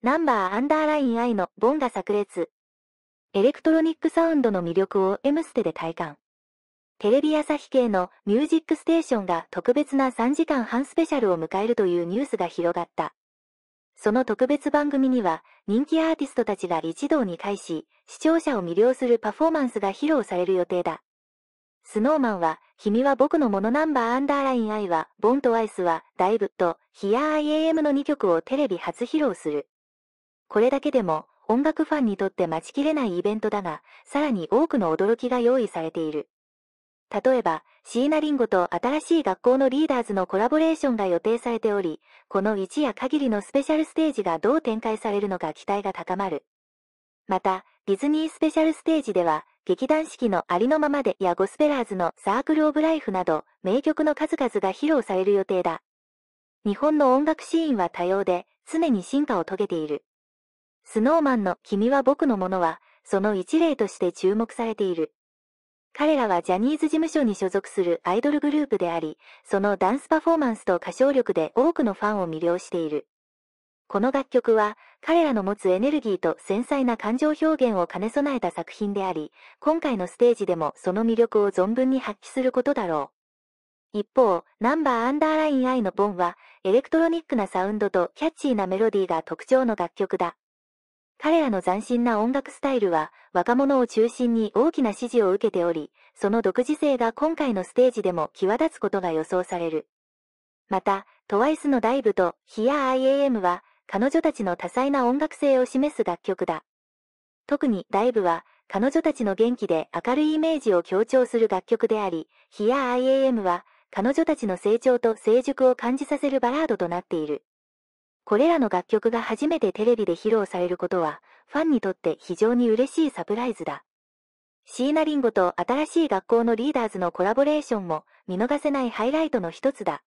ナンバーアンダーライン I のボンが炸裂。エレクトロニックサウンドの魅力を M ステで体感。テレビ朝日系のミュージックステーションが特別な3時間半スペシャルを迎えるというニュースが広がった。その特別番組には人気アーティストたちが一堂に会し、視聴者を魅了するパフォーマンスが披露される予定だ。スノーマンは、君は僕のものナンバーアンダーラインイは、ボンとアイスは、ダイブと、ヒアー IAM の2曲をテレビ初披露する。これだけでも音楽ファンにとって待ちきれないイベントだが、さらに多くの驚きが用意されている。例えば、椎名林檎と新しい学校のリーダーズのコラボレーションが予定されており、この一夜限りのスペシャルステージがどう展開されるのか期待が高まる。また、ディズニースペシャルステージでは、劇団四季のありのままでやゴスペラーズのサークルオブライフなど、名曲の数々が披露される予定だ。日本の音楽シーンは多様で、常に進化を遂げている。スノーマンの君は僕のものは、その一例として注目されている。彼らはジャニーズ事務所に所属するアイドルグループであり、そのダンスパフォーマンスと歌唱力で多くのファンを魅了している。この楽曲は、彼らの持つエネルギーと繊細な感情表現を兼ね備えた作品であり、今回のステージでもその魅力を存分に発揮することだろう。一方、ナンバーアンダーライン I のボンは、エレクトロニックなサウンドとキャッチーなメロディーが特徴の楽曲だ。彼らの斬新な音楽スタイルは若者を中心に大きな支持を受けており、その独自性が今回のステージでも際立つことが予想される。また、TWICE のダイブと HereIAM は彼女たちの多彩な音楽性を示す楽曲だ。特にダイブは彼女たちの元気で明るいイメージを強調する楽曲であり、HereIAM は彼女たちの成長と成熟を感じさせるバラードとなっている。これらの楽曲が初めてテレビで披露されることは、ファンにとって非常に嬉しいサプライズだ。シーナリンゴと新しい学校のリーダーズのコラボレーションも見逃せないハイライトの一つだ。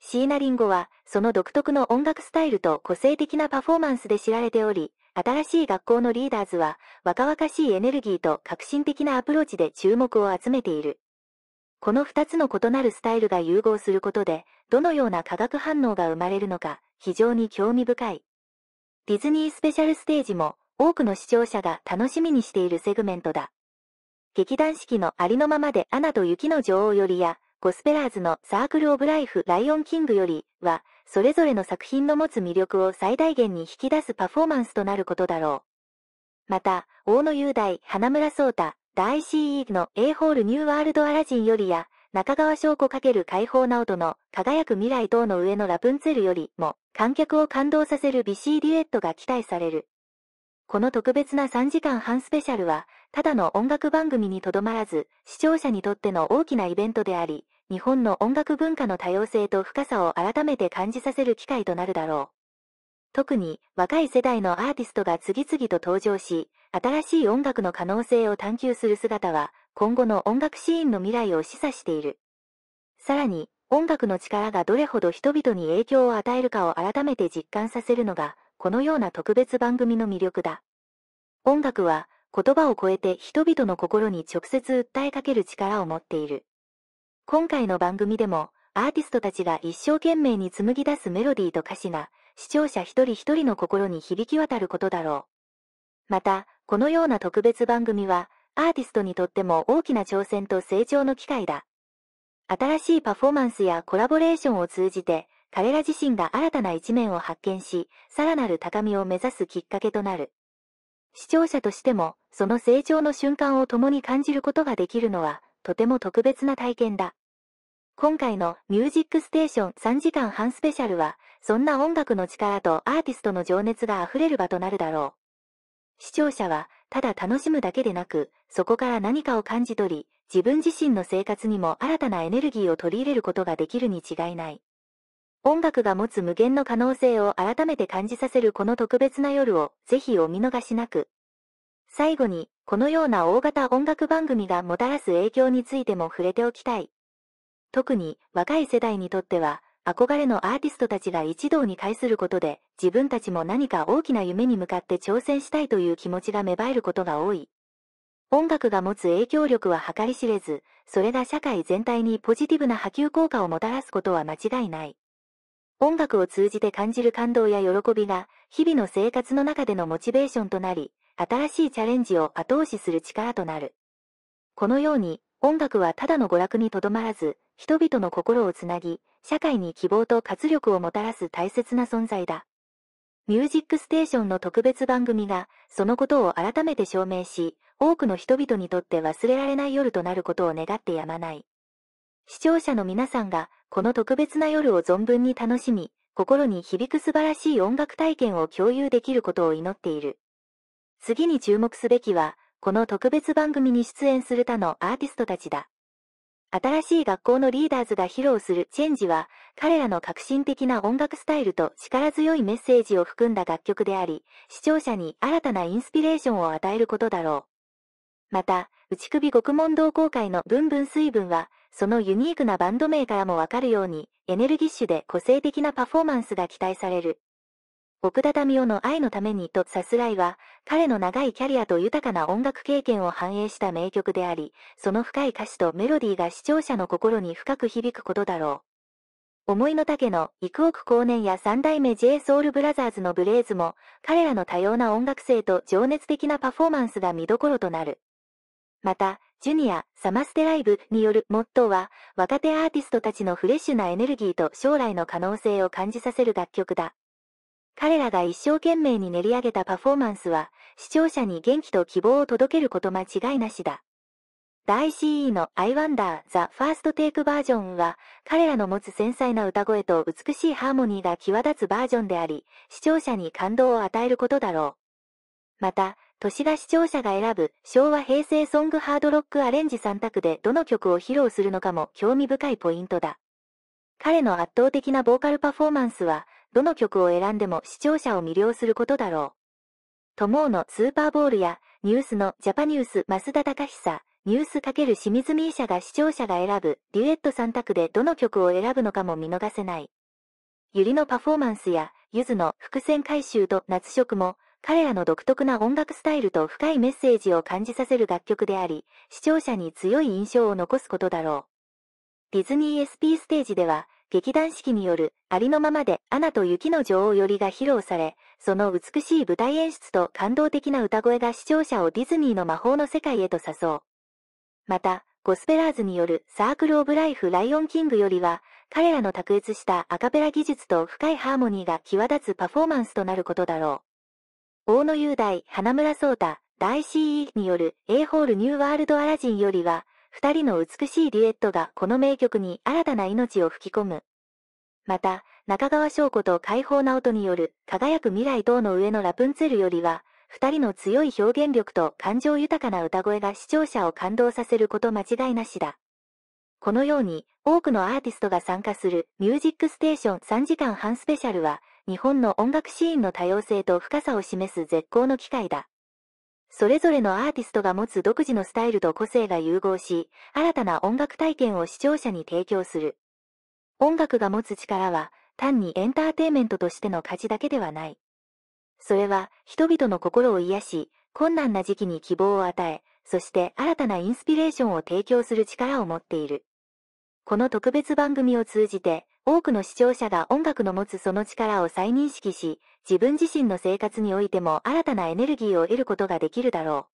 シーナリンゴは、その独特の音楽スタイルと個性的なパフォーマンスで知られており、新しい学校のリーダーズは、若々しいエネルギーと革新的なアプローチで注目を集めている。この二つの異なるスタイルが融合することで、どのような化学反応が生まれるのか、非常に興味深い。ディズニースペシャルステージも多くの視聴者が楽しみにしているセグメントだ。劇団四季のありのままでアナと雪の女王よりや、ゴスペラーズのサークルオブライフライオンキングよりは、それぞれの作品の持つ魅力を最大限に引き出すパフォーマンスとなることだろう。また、大野雄大、花村聡太、大 CE の A ホールニューワールドアラジンよりや、中川翔子×解放直人の輝く未来等の上のラプンツェルよりも観客を感動させる美ーデュエットが期待される。この特別な3時間半スペシャルは、ただの音楽番組にとどまらず、視聴者にとっての大きなイベントであり、日本の音楽文化の多様性と深さを改めて感じさせる機会となるだろう。特に若い世代のアーティストが次々と登場し、新しい音楽の可能性を探求する姿は、今後の音楽シーンの未来を示唆している。さらに、音楽の力がどれほど人々に影響を与えるかを改めて実感させるのが、このような特別番組の魅力だ。音楽は、言葉を超えて人々の心に直接訴えかける力を持っている。今回の番組でも、アーティストたちが一生懸命に紡ぎ出すメロディーと歌詞が、視聴者一人一人の心に響き渡ることだろう。また、このような特別番組は、アーティストにとっても大きな挑戦と成長の機会だ。新しいパフォーマンスやコラボレーションを通じて、彼ら自身が新たな一面を発見し、さらなる高みを目指すきっかけとなる。視聴者としても、その成長の瞬間を共に感じることができるのは、とても特別な体験だ。今回のミュージックステーション3時間半スペシャルは、そんな音楽の力とアーティストの情熱が溢れる場となるだろう。視聴者はただ楽しむだけでなく、そこから何かを感じ取り、自分自身の生活にも新たなエネルギーを取り入れることができるに違いない。音楽が持つ無限の可能性を改めて感じさせるこの特別な夜をぜひお見逃しなく。最後に、このような大型音楽番組がもたらす影響についても触れておきたい。特に若い世代にとっては、憧れのアーティストたちが一堂に会することで、自分たちも何か大きな夢に向かって挑戦したいという気持ちが芽生えることが多い。音楽が持つ影響力は計り知れず、それが社会全体にポジティブな波及効果をもたらすことは間違いない。音楽を通じて感じる感動や喜びが、日々の生活の中でのモチベーションとなり、新しいチャレンジを後押しする力となる。このように、音楽はただの娯楽にとどまらず、人々の心をつなぎ、社会に希望と活力をもたらす大切な存在だ。ミュージックステーションの特別番組が、そのことを改めて証明し、多くの人々にとって忘れられない夜となることを願ってやまない。視聴者の皆さんが、この特別な夜を存分に楽しみ、心に響く素晴らしい音楽体験を共有できることを祈っている。次に注目すべきは、この特別番組に出演する他のアーティストたちだ。新しい学校のリーダーズが披露するチェンジは、彼らの革新的な音楽スタイルと力強いメッセージを含んだ楽曲であり、視聴者に新たなインスピレーションを与えることだろう。また、内首獄門同好会のブンブン水分は、そのユニークなバンド名からもわかるように、エネルギッシュで個性的なパフォーマンスが期待される。奥田民生の愛のためにとさすらいは、彼の長いキャリアと豊かな音楽経験を反映した名曲であり、その深い歌詞とメロディーが視聴者の心に深く響くことだろう。思いの丈の幾億光年や三代目 j ソウルブラザーズのブレイズも、彼らの多様な音楽性と情熱的なパフォーマンスが見どころとなる。また、ジュニア、サマステライブによるモットーは、若手アーティストたちのフレッシュなエネルギーと将来の可能性を感じさせる楽曲だ。彼らが一生懸命に練り上げたパフォーマンスは、視聴者に元気と希望を届けること間違いなしだ。大 CE の I Wonder The First Take バージョンは、彼らの持つ繊細な歌声と美しいハーモニーが際立つバージョンであり、視聴者に感動を与えることだろう。また、都市が視聴者が選ぶ昭和平成ソングハードロックアレンジ3択でどの曲を披露するのかも興味深いポイントだ。彼の圧倒的なボーカルパフォーマンスは、どの曲を選んでも視聴者を魅了することだろう。トモーのスーパーボールや、ニュースのジャパニュース増田隆久、ニュース×清水美医者が視聴者が選ぶ、デュエット3択でどの曲を選ぶのかも見逃せない。ゆりのパフォーマンスや、ゆずの伏線回収と夏色も、彼らの独特な音楽スタイルと深いメッセージを感じさせる楽曲であり、視聴者に強い印象を残すことだろう。ディズニー SP ステージでは、劇団四季によるありのままでアナと雪の女王よりが披露され、その美しい舞台演出と感動的な歌声が視聴者をディズニーの魔法の世界へと誘う。また、ゴスペラーズによるサークル・オブ・ライフ・ライオン・キングよりは、彼らの卓越したアカペラ技術と深いハーモニーが際立つパフォーマンスとなることだろう。大野雄大、花村聡太、大 CE による A ホールニューワールドアラジンよりは、二人の美しいデュエットがこの名曲に新たな命を吹き込む。また、中川翔子と解放直人による輝く未来等の上のラプンツェルよりは、二人の強い表現力と感情豊かな歌声が視聴者を感動させること間違いなしだ。このように、多くのアーティストが参加するミュージックステーション3時間半スペシャルは、日本の音楽シーンの多様性と深さを示す絶好の機会だ。それぞれのアーティストが持つ独自のスタイルと個性が融合し、新たな音楽体験を視聴者に提供する。音楽が持つ力は、単にエンターテイメントとしての価値だけではない。それは、人々の心を癒し、困難な時期に希望を与え、そして新たなインスピレーションを提供する力を持っている。この特別番組を通じて、多くの視聴者が音楽の持つその力を再認識し、自分自身の生活においても新たなエネルギーを得ることができるだろう。